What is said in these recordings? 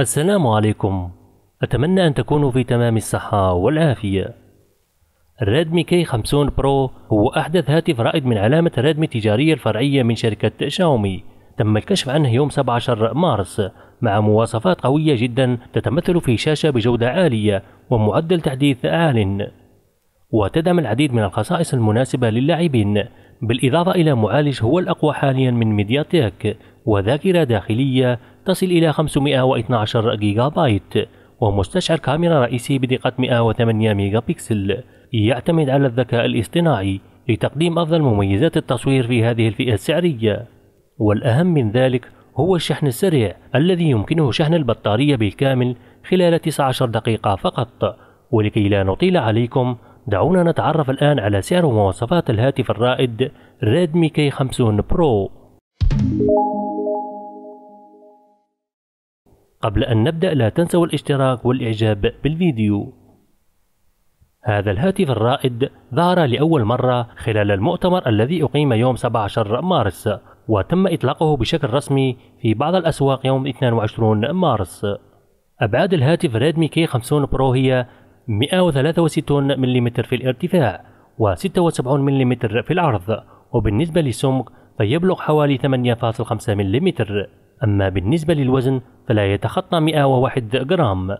السلام عليكم أتمنى أن تكونوا في تمام الصحة والعافية ريدمي كي 50 برو هو أحدث هاتف رائد من علامة ريدمي التجارية الفرعية من شركة شاومي تم الكشف عنه يوم 17 مارس مع مواصفات قوية جدا تتمثل في شاشة بجودة عالية ومعدل تحديث عال وتدعم العديد من الخصائص المناسبة للاعبين بالإضافة إلى معالج هو الأقوى حاليا من ميدياتيك وذاكرة داخلية تصل إلى 512 جيجا بايت ومستشعر كاميرا رئيسي بدقة 108 ميجا بكسل يعتمد على الذكاء الاصطناعي لتقديم أفضل مميزات التصوير في هذه الفئة السعرية والأهم من ذلك هو الشحن السريع الذي يمكنه شحن البطارية بالكامل خلال 19 دقيقة فقط ولكي لا نطيل عليكم دعونا نتعرف الآن على سعر ومواصفات الهاتف الرائد ريدمي كي 50 برو قبل أن نبدأ لا تنسوا الاشتراك والإعجاب بالفيديو هذا الهاتف الرائد ظهر لأول مرة خلال المؤتمر الذي أقيم يوم 17 مارس وتم إطلاقه بشكل رسمي في بعض الأسواق يوم 22 مارس أبعاد الهاتف ريدمي كي 50 برو هي 163 ملم في الارتفاع و76 ملم في العرض وبالنسبة للسمك فيبلغ حوالي 8.5 ملم أما بالنسبة للوزن فلا يتخطى 101 جرام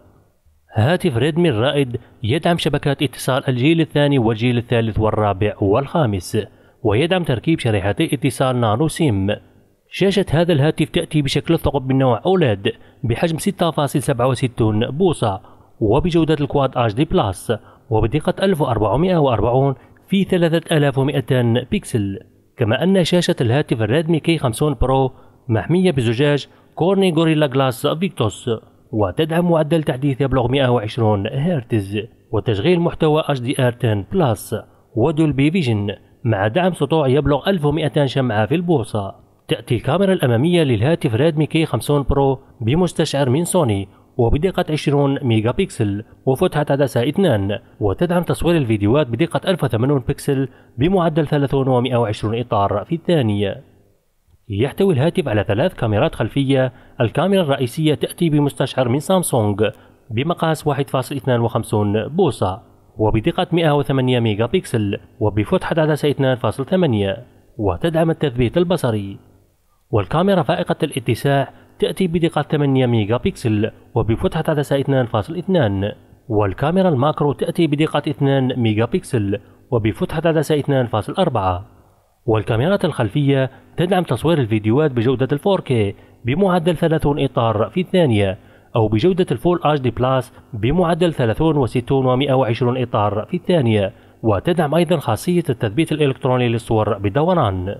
هاتف ريدمي الرائد يدعم شبكات اتصال الجيل الثاني والجيل الثالث والرابع والخامس ويدعم تركيب شريحتي اتصال نانو سيم شاشة هذا الهاتف تأتي بشكل ثقب من نوع أولاد بحجم 6.67 بوصة وبجودة الكواد اتش دي بلس وبدقة 1440 في 3200 بكسل كما أن شاشة الهاتف الريدمي كي 50 برو محمية بزجاج كورني غوريلا جلاس فيكتوس وتدعم معدل تحديث يبلغ 120 هرتز وتشغيل محتوى HDR 10 بلس ودولبي فيجن مع دعم سطوع يبلغ 1200 شمعة في البورصة تأتي الكاميرا الأمامية للهاتف ريدمي كي 50 برو بمستشعر من سوني وبدقة 20 ميجا بكسل وفتحة عدسة 2 وتدعم تصوير الفيديوهات بدقة 1080 بكسل بمعدل 30 و120 إطار في الثانية يحتوي الهاتف على ثلاث كاميرات خلفية الكاميرا الرئيسية تأتي بمستشعر من سامسونج بمقاس 1.52 بوصة وبدقة 108 ميجا بكسل وبفتحة عدسة 2.8 وتدعم التثبيت البصري والكاميرا فائقة الاتساع تأتي بدقة 8 ميجا بكسل وبفتحة عدسة 2.2 والكاميرا الماكرو تأتي بدقة 2 ميجا بكسل وبفتحة عدسة 2.4 والكاميرات الخلفية تدعم تصوير الفيديوهات بجودة 4K بمعدل 30 إطار في الثانية أو بجودة الفول HD دي بمعدل 30 و60 و120 إطار في الثانية وتدعم أيضا خاصية التثبيت الإلكتروني للصور بالدوران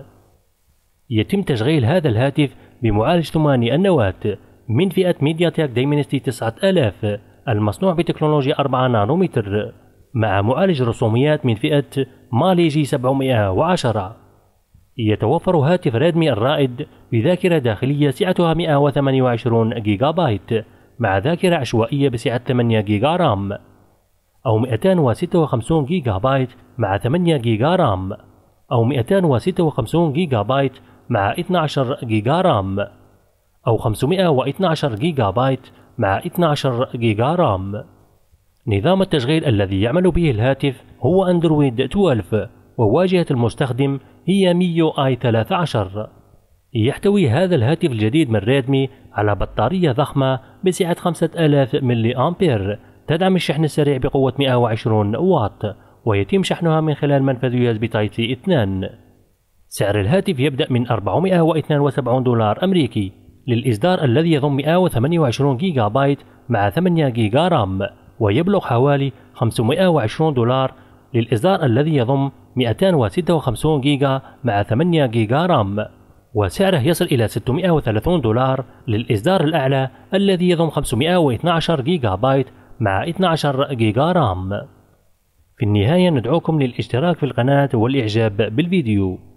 يتم تشغيل هذا الهاتف بمعالج ثماني النواة من فئة ميدياتك دايمنستي 9000 المصنوع بتكنولوجيا 4 نانومتر مع معالج رسوميات من فئة مالي جي 710 يتوفر هاتف ريدمي الرائد بذاكرة داخلية سعتها 128 جيجا بايت مع ذاكرة عشوائية بسعة 8 جيجا رام أو 256 جيجا بايت مع 8 جيجا رام أو 256 جيجا بايت مع 12 جيجا رام أو 512 جيجا بايت مع 12 جيجا رام نظام التشغيل الذي يعمل به الهاتف هو أندرويد 12 وواجهة المستخدم هي ميو آي 13 يحتوي هذا الهاتف الجديد من ريدمي على بطارية ضخمة بسعة 5000 ملي أمبير تدعم الشحن السريع بقوة 120 واط ويتم شحنها من خلال منفذ يو بي 2 سعر الهاتف يبدأ من 472 دولار أمريكي للإصدار الذي يضم 128 جيجا بايت مع 8 جيجا رام ويبلغ حوالي 520 دولار للإصدار الذي يضم 256 جيجا مع 8 جيجا رام وسعره يصل إلى 630 دولار للإصدار الأعلى الذي يضم 512 جيجا بايت مع 12 جيجا رام في النهاية ندعوكم للاشتراك في القناة والإعجاب بالفيديو